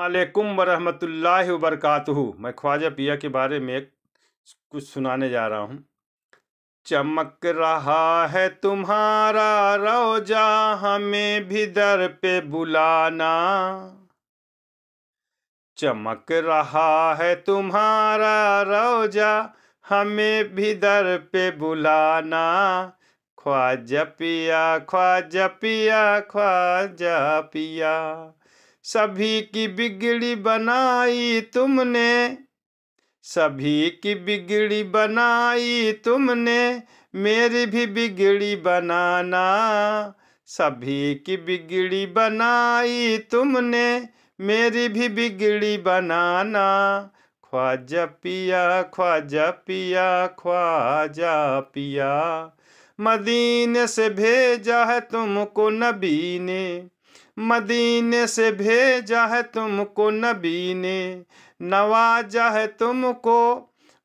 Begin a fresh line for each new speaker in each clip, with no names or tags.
अल्लाम वरहमतुल्ला वरक़ात मैं ख्वाजा पिया के बारे में एक कुछ सुनाने जा रहा हूँ चमक रहा है तुम्हारा रोजा हमें भी दर पे बुलाना चमक रहा है तुम्हारा रोजा हमें भी दर पे बुलाना ख्वाजा पिया ख्वाजा पिया ख्वाजा पिया सभी की बिगड़ी बनाई तुमने सभी की बिगड़ी बनाई तुमने मेरी भी बिगड़ी बनाना सभी की बिगड़ी बनाई तुमने मेरी भी बिगड़ी बनाना ख्वाजा पिया ख्वाजा पिया ख्वाजा पिया मदीने से भेजा है तुमको नबी ने मदीने से भेजा है तुमको नबी ने नवाजा है तुमको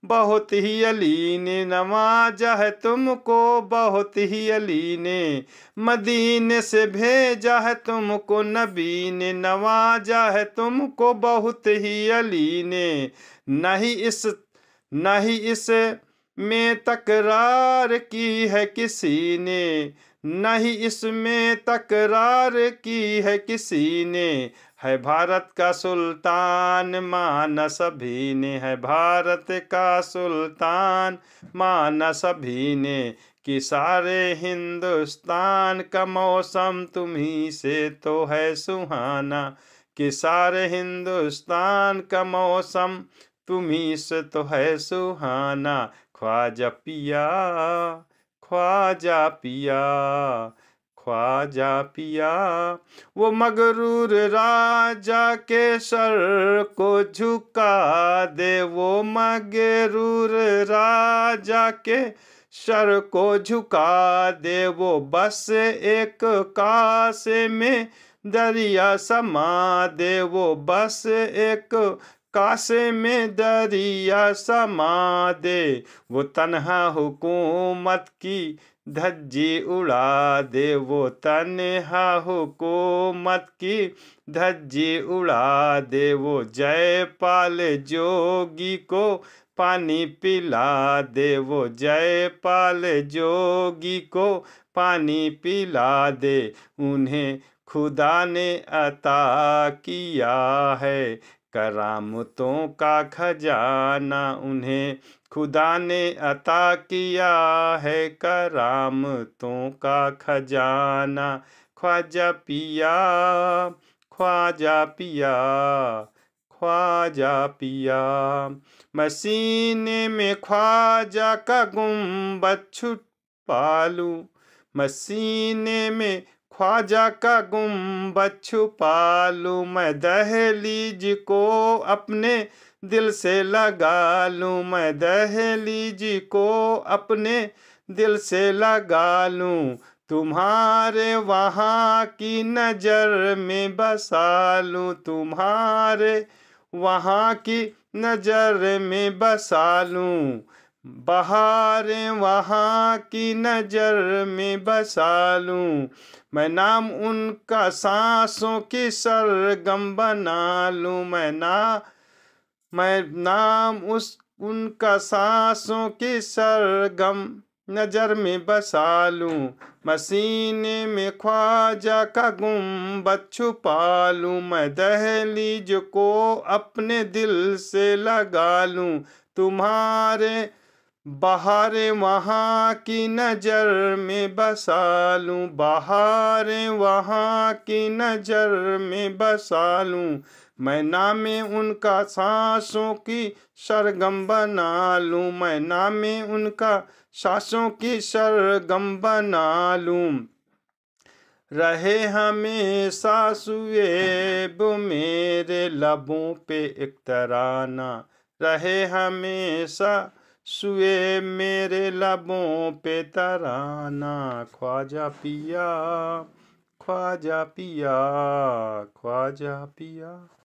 बहुत ही अली ने नवाजा है तुमको बहुत ही अली ने मदीने से भेजा है तुमको नबी ने नवाजा है तुमको बहुत ही अली ने नहीं इस नहीं इस में तकरार की है किसी ने नहीं इसमें तकरार की है किसी ने है भारत का सुल्तान मान सभी ने है भारत का सुल्तान मान सभी ने कि सारे हिंदुस्तान का मौसम तुम्ही से तो है सुहाना कि सारे हिंदुस्तान का मौसम तुम्ही से तो है सुहाना ख्वाजा पिया ख्वाजा पिया ख्वाजा पिया वो मगरूर राजा के सर को झुका दे वो मगरूर राजा के सर को झुका दे वो बस एक कासे में दरिया समा दे वो बस एक कासे में दरिया समा दे वो तनहा हुकूमत की धज्जी उड़ा दे वो तनहा हुकूमत की धज्जी उड़ा दे वो जयपाल जोगी को पानी पिला दे वो जयपाल जोगी को पानी पिला दे उन्हें खुदा ने अता किया है करामतों का खजाना उन्हें खुदा ने अता किया है करामतों का खजाना ख्वाजा पिया ख्वाजा पिया ख्वाजा पिया मसीने में ख्वाजा का गुम्बद छुट पालू मसीने में ख्वाजा का गुम्बद छुपा लूँ मैं दहलीज को अपने दिल से लगा लूँ मैं दहलीज को अपने दिल से लगा लूँ तुम्हारे वहाँ की नज़र में बसा लूँ तुम्हारे वहाँ की नज़र में बसा लूँ बहार वहाँ की नज़र में बसा लूँ मैं नाम उनका सांसों की सरगम बना लूँ मैं ना मैं नाम उस उनका सांसों की सरगम नज़र में बसा लूँ मसीने में ख्वाजा का गुम्बद छुपा लूँ मैं दहलीज को अपने दिल से लगा लूँ तुम्हारे बाहर वहाँ की नज़र में बसा लूँ बाहर वहाँ की नज़र में बसा लूँ मैं नाम उनका सांसों की सरगम बना लूँ मैं नाम उनका सांसों की सरगम बना लूँ रहे हमेशा सुएब मेरे लबों पे एक तराना रहे हमेशा सुए मेरे लबों पे तराना ख्वाजा पिया ख्वाजा पिया ख्वाजा पिया